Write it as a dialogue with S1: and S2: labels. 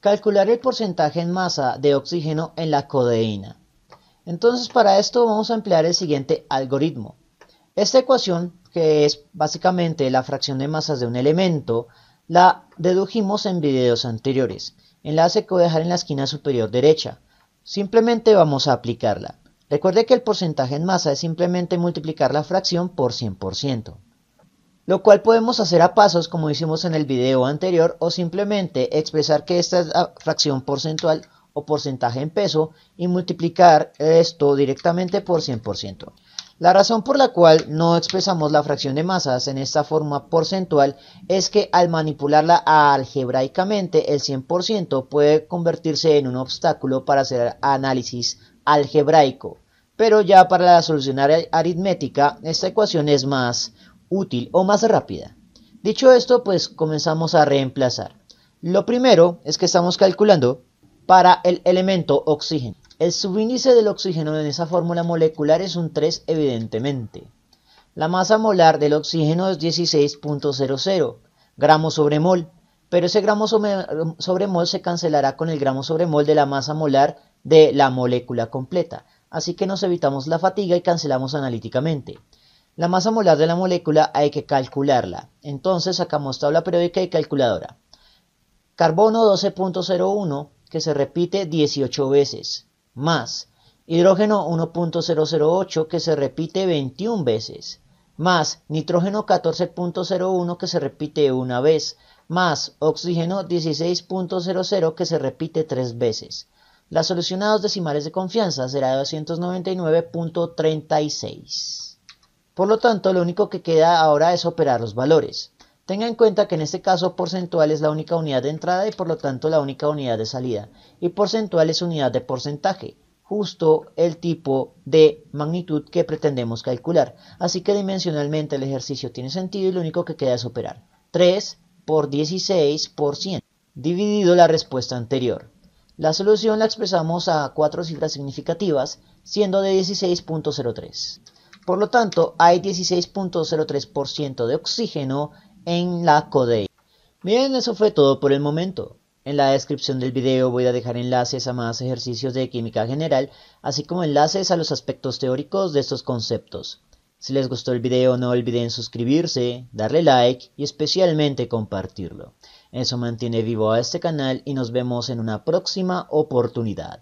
S1: Calcular el porcentaje en masa de oxígeno en la codeína. Entonces para esto vamos a emplear el siguiente algoritmo. Esta ecuación, que es básicamente la fracción de masas de un elemento, la dedujimos en videos anteriores. Enlace que voy a dejar en la esquina superior derecha. Simplemente vamos a aplicarla. Recuerde que el porcentaje en masa es simplemente multiplicar la fracción por 100% lo cual podemos hacer a pasos como hicimos en el video anterior o simplemente expresar que esta es la fracción porcentual o porcentaje en peso y multiplicar esto directamente por 100%. La razón por la cual no expresamos la fracción de masas en esta forma porcentual es que al manipularla algebraicamente el 100% puede convertirse en un obstáculo para hacer análisis algebraico. Pero ya para la solución aritmética esta ecuación es más útil o más rápida. Dicho esto, pues comenzamos a reemplazar. Lo primero es que estamos calculando para el elemento oxígeno. El subíndice del oxígeno en esa fórmula molecular es un 3 evidentemente. La masa molar del oxígeno es 16.00 gramos sobre mol, pero ese gramo sobre mol se cancelará con el gramo sobre mol de la masa molar de la molécula completa, así que nos evitamos la fatiga y cancelamos analíticamente. La masa molar de la molécula hay que calcularla. Entonces sacamos tabla periódica y calculadora. Carbono 12.01 que se repite 18 veces, más hidrógeno 1.008 que se repite 21 veces, más nitrógeno 14.01 que se repite una vez, más oxígeno 16.00 que se repite tres veces. La solución a dos decimales de confianza será de 299.36. Por lo tanto, lo único que queda ahora es operar los valores. Tenga en cuenta que en este caso porcentual es la única unidad de entrada y por lo tanto la única unidad de salida. Y porcentual es unidad de porcentaje, justo el tipo de magnitud que pretendemos calcular. Así que dimensionalmente el ejercicio tiene sentido y lo único que queda es operar. 3 por 16 por 100, dividido la respuesta anterior. La solución la expresamos a cuatro cifras significativas, siendo de 16.03. Por lo tanto, hay 16.03% de oxígeno en la CODEI. Bien, eso fue todo por el momento. En la descripción del video voy a dejar enlaces a más ejercicios de química general, así como enlaces a los aspectos teóricos de estos conceptos. Si les gustó el video no olviden suscribirse, darle like y especialmente compartirlo. Eso mantiene vivo a este canal y nos vemos en una próxima oportunidad.